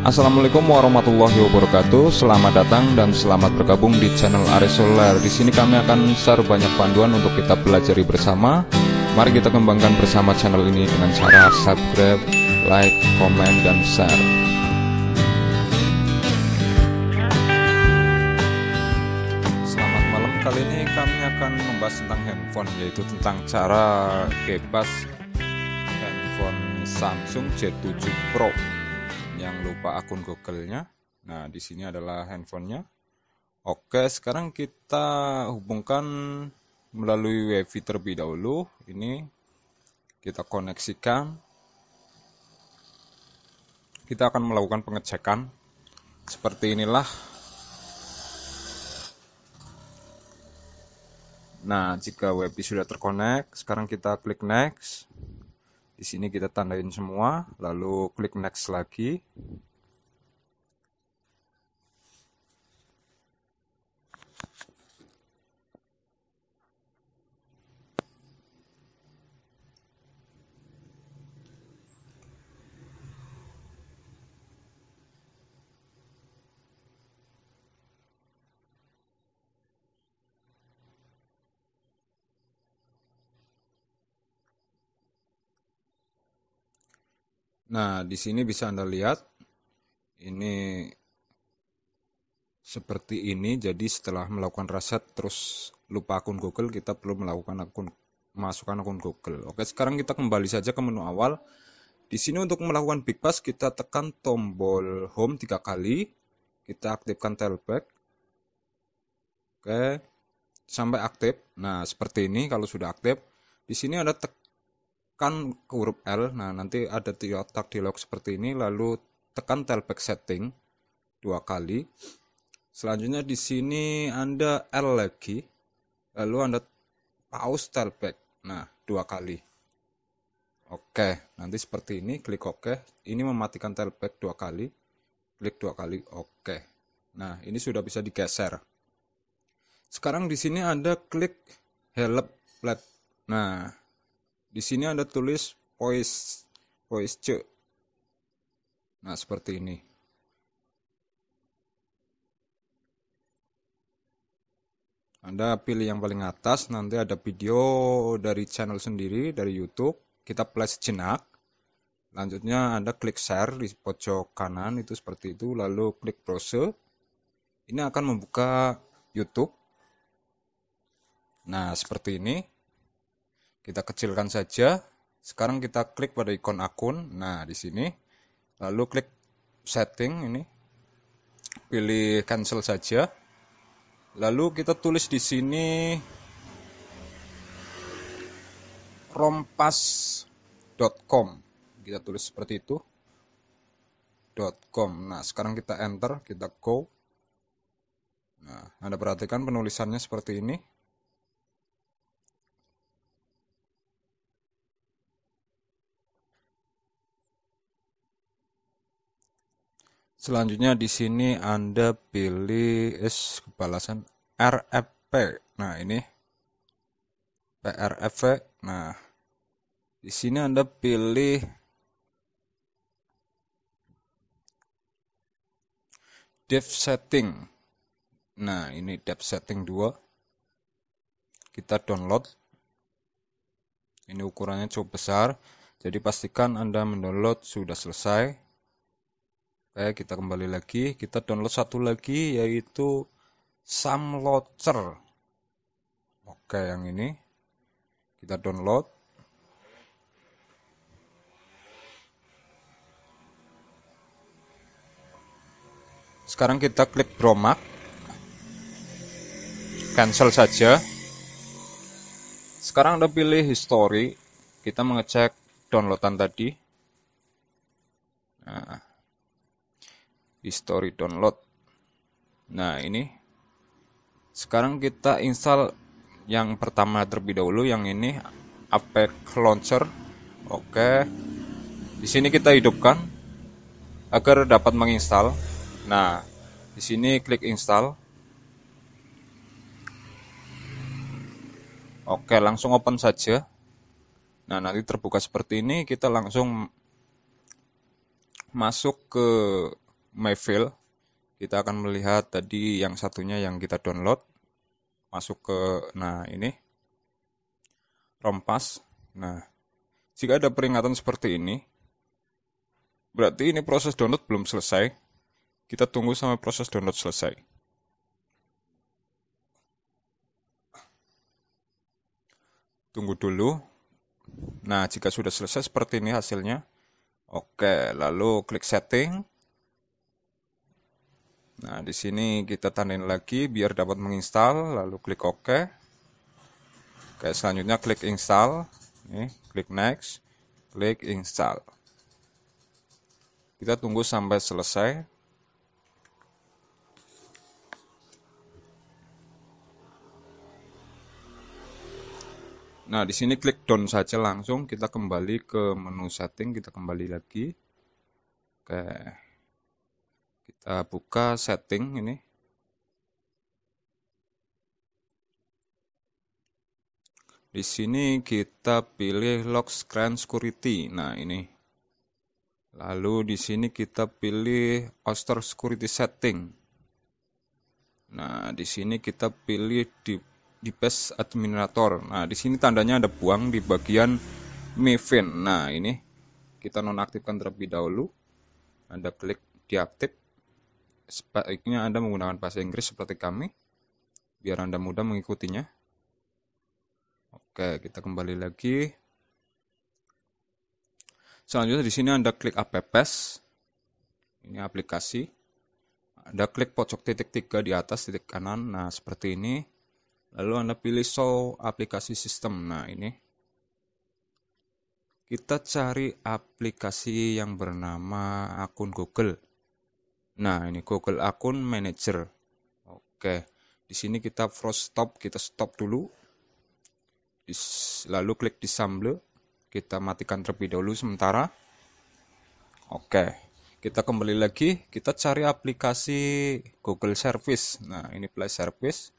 Assalamualaikum warahmatullahi wabarakatuh. Selamat datang dan selamat bergabung di channel Aris Solar. Di sini kami akan share banyak panduan untuk kita pelajari bersama. Mari kita kembangkan bersama channel ini dengan cara subscribe, like, komen, dan share. Selamat malam. Kali ini kami akan membahas tentang handphone, yaitu tentang cara bebas handphone Samsung J7 Pro yang lupa akun Google-nya. Nah, di sini adalah handphonenya. Oke, sekarang kita hubungkan melalui WiFi terlebih dahulu. Ini kita koneksikan. Kita akan melakukan pengecekan. Seperti inilah. Nah, jika WiFi sudah terkonek, sekarang kita klik next. Di sini kita tandain semua, lalu klik next lagi. Nah, di sini bisa Anda lihat ini seperti ini. Jadi setelah melakukan reset terus lupa akun Google, kita perlu melakukan akun masukkan akun Google. Oke, sekarang kita kembali saja ke menu awal. Di sini untuk melakukan Big Pass kita tekan tombol Home tiga kali, kita aktifkan tailback. Oke, sampai aktif. Nah, seperti ini kalau sudah aktif. Di sini ada tek kan huruf L nah nanti ada kotak dialog seperti ini lalu tekan tailback setting dua kali selanjutnya di sini anda L lagi lalu anda pause tailback nah dua kali oke nanti seperti ini klik Oke. ini mematikan tailback dua kali klik dua kali Oke. nah ini sudah bisa digeser sekarang di sini anda klik help lab. Nah, di sini ada tulis voice voice C nah seperti ini Anda pilih yang paling atas, nanti ada video dari channel sendiri, dari YouTube. Kita play sejenak. Lanjutnya Anda klik share di pojok kanan, itu seperti itu. Lalu klik browse. Ini akan membuka YouTube. Nah, seperti ini. Kita kecilkan saja. Sekarang kita klik pada ikon akun. Nah, di sini. Lalu klik setting ini. Pilih cancel saja. Lalu kita tulis di sini rompas.com. Kita tulis seperti itu. .com. Nah, sekarang kita enter, kita go. Nah, Anda perhatikan penulisannya seperti ini. Selanjutnya di sini Anda pilih is kebalasan RFP. Nah, ini PRFP. Nah, di sini Anda pilih dev setting. Nah, ini dev setting 2. Kita download. Ini ukurannya cukup besar. Jadi pastikan Anda mendownload sudah selesai. Oke, eh, kita kembali lagi. Kita download satu lagi yaitu Sam Launcher. Oke, yang ini kita download. Sekarang kita klik Bromak. Cancel saja. Sekarang Anda pilih history. Kita mengecek downloadan tadi. Nah, history download nah ini sekarang kita install yang pertama terlebih dahulu yang ini Apex Launcher oke di sini kita hidupkan agar dapat menginstal nah di sini klik install oke langsung open saja nah nanti terbuka seperti ini kita langsung masuk ke Mayfield kita akan melihat tadi yang satunya yang kita download masuk ke nah ini rompas nah jika ada peringatan seperti ini berarti ini proses download belum selesai kita tunggu sampai proses download selesai tunggu dulu nah jika sudah selesai seperti ini hasilnya oke lalu klik setting Nah, di sini kita tandain lagi biar dapat menginstal, lalu klik OK. Oke, selanjutnya klik install. Nih, klik next, klik install. Kita tunggu sampai selesai. Nah, di sini klik down saja langsung kita kembali ke menu setting, kita kembali lagi. Oke. Kita buka setting ini. Di sini kita pilih lock screen security. Nah, ini. Lalu di sini kita pilih Oster security setting. Nah, di sini kita pilih di di pes administrator. Nah, di sini tandanya ada buang di bagian Maven Nah, ini kita nonaktifkan terlebih dahulu. Anda klik diaktif sebaiknya Anda menggunakan bahasa Inggris seperti kami biar Anda mudah mengikutinya. Oke, kita kembali lagi. Selanjutnya di sini Anda klik apps. Ini aplikasi. Anda klik pojok titik tiga di atas titik kanan. Nah, seperti ini. Lalu Anda pilih show aplikasi sistem. Nah, ini kita cari aplikasi yang bernama akun Google. Nah, ini Google Akun Manager. Oke. Di sini kita frost stop, kita stop dulu. Lalu klik disable. Kita matikan terlebih dahulu sementara. Oke. Kita kembali lagi, kita cari aplikasi Google Service. Nah, ini Play Service.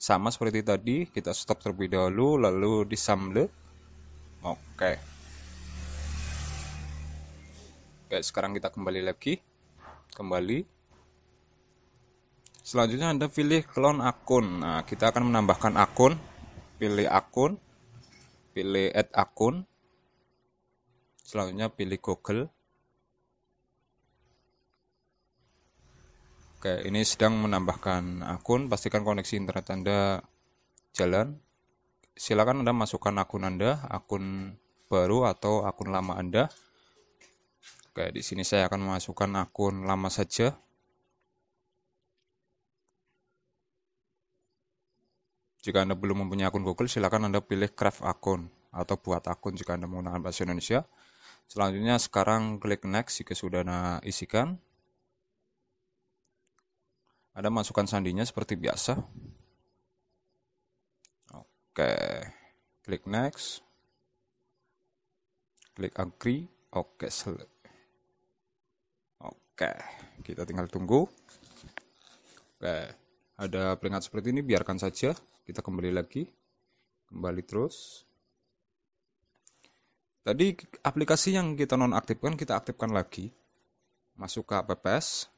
Sama seperti tadi, kita stop terlebih dahulu lalu disable. Oke. Oke, sekarang kita kembali lagi kembali selanjutnya anda pilih clone akun nah kita akan menambahkan akun pilih akun pilih add akun selanjutnya pilih google oke ini sedang menambahkan akun pastikan koneksi internet anda jalan silakan anda masukkan akun anda akun baru atau akun lama anda Oke di sini saya akan memasukkan akun lama saja. Jika Anda belum mempunyai akun Google, silakan Anda pilih craft akun atau buat akun jika Anda menggunakan bahasa Indonesia. Selanjutnya sekarang klik next jika sudah Anda isikan. Ada masukan sandinya seperti biasa. Oke, klik next. Klik agree. Oke, select. Oke, kita tinggal tunggu. Oke, ada peringat seperti ini biarkan saja. Kita kembali lagi. Kembali terus. Tadi aplikasi yang kita nonaktifkan kita aktifkan lagi. Masuk ke PPS.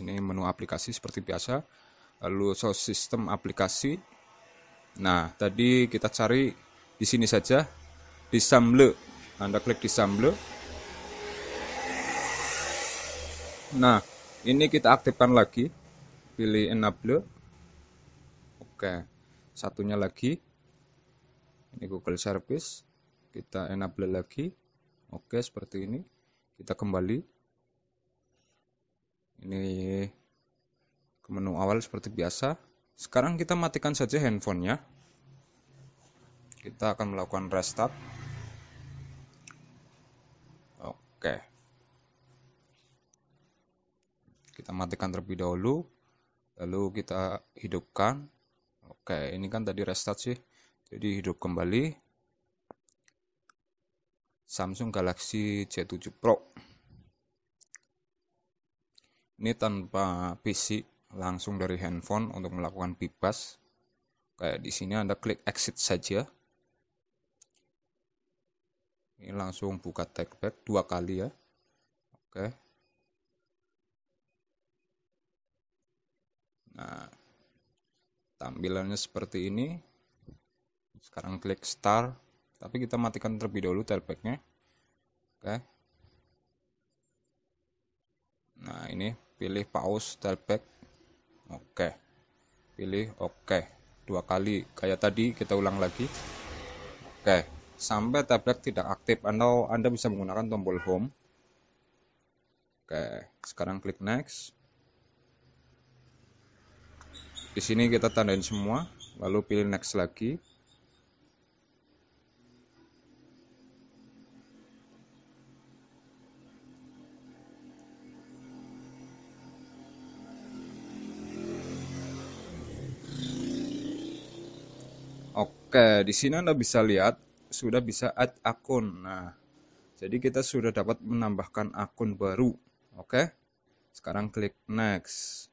Ini menu aplikasi seperti biasa. Lalu so sistem aplikasi. Nah, tadi kita cari di sini saja Disamble. Anda klik disamble. Nah, ini kita aktifkan lagi. Pilih enable. Oke. Satunya lagi. Ini Google Service. Kita enable lagi. Oke, seperti ini. Kita kembali. Ini ke menu awal seperti biasa. Sekarang kita matikan saja handphonenya. Kita akan melakukan restart. Oke. kita matikan terlebih dahulu lalu kita hidupkan oke ini kan tadi restart sih jadi hidup kembali Samsung Galaxy J7 Pro ini tanpa PC langsung dari handphone untuk melakukan bypass kayak di sini anda klik exit saja ini langsung buka TagBack dua kali ya oke Nah, tampilannya seperti ini. Sekarang klik start, tapi kita matikan terlebih dahulu tailbacknya. Oke. Nah, ini pilih pause tailback. Oke. Pilih oke dua kali kayak tadi kita ulang lagi. Oke, sampai tablet tidak aktif atau Anda bisa menggunakan tombol home. Oke, sekarang klik next di sini kita tandain semua lalu pilih next lagi Oke, di sini Anda bisa lihat sudah bisa add akun. Nah, jadi kita sudah dapat menambahkan akun baru. Oke. Sekarang klik next.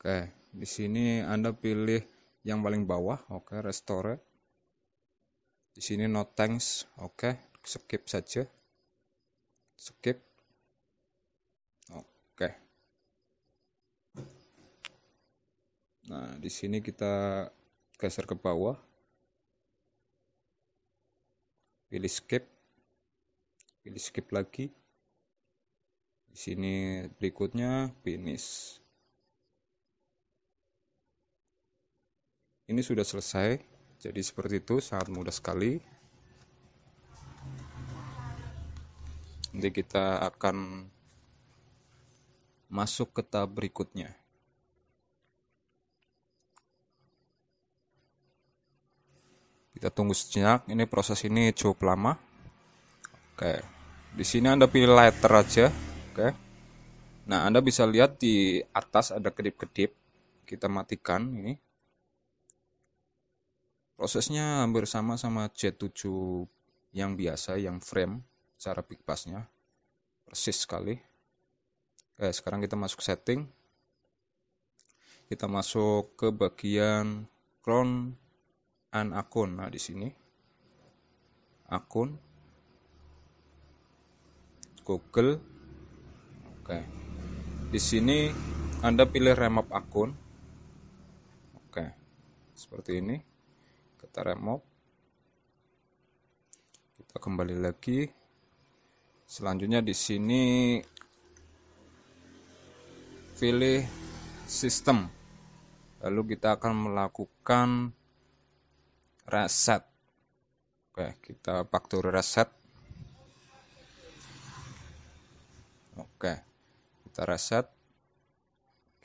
Oke, di sini Anda pilih yang paling bawah. Oke, restore. Di sini no thanks. Oke, skip saja. Skip. Oke. Nah, di sini kita geser ke bawah. Pilih skip. Pilih skip lagi. Di sini berikutnya finish. ini sudah selesai jadi seperti itu sangat mudah sekali nanti kita akan masuk ke tab berikutnya kita tunggu sejenak ini proses ini cukup lama oke di sini anda pilih letter aja oke nah anda bisa lihat di atas ada kedip-kedip kita matikan ini prosesnya hampir sama sama J7 yang biasa yang frame cara big bassnya persis sekali Oke eh, sekarang kita masuk setting kita masuk ke bagian clone an akun nah di sini akun Google oke di sini anda pilih remap akun oke seperti ini kita remove kita kembali lagi selanjutnya di sini pilih sistem lalu kita akan melakukan reset oke kita faktur reset oke kita reset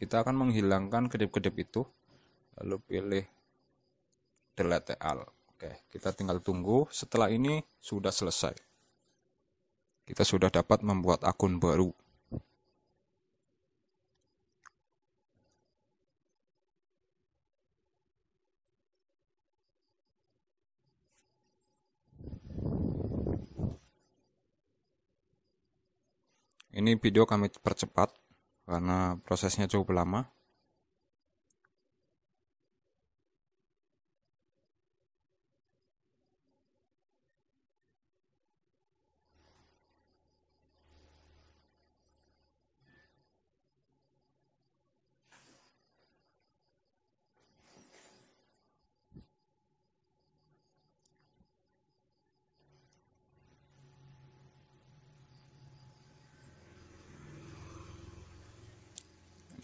kita akan menghilangkan kedip-kedip itu lalu pilih delete all. Oke, kita tinggal tunggu setelah ini sudah selesai. Kita sudah dapat membuat akun baru. Ini video kami percepat karena prosesnya cukup lama.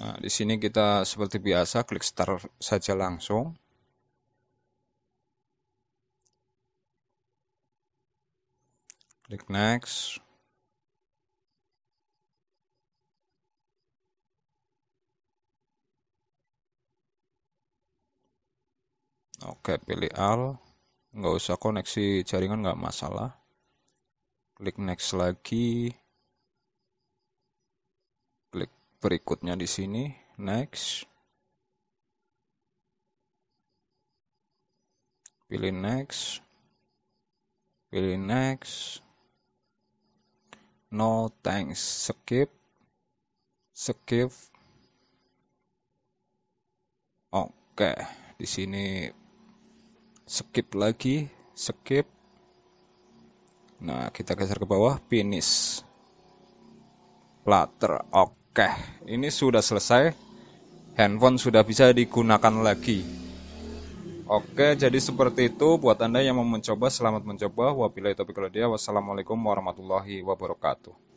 Nah, di sini kita seperti biasa klik start saja langsung. Klik next. Oke, pilih all. Nggak usah koneksi jaringan, nggak masalah. Klik next lagi berikutnya di sini next pilih next pilih next no thanks skip skip oke di sini skip lagi skip nah kita geser ke bawah finish platter oke Oke, ini sudah selesai. Handphone sudah bisa digunakan lagi. Oke, jadi seperti itu buat Anda yang mau mencoba, selamat mencoba. Wabillahi taufiq Wassalamualaikum warahmatullahi wabarakatuh.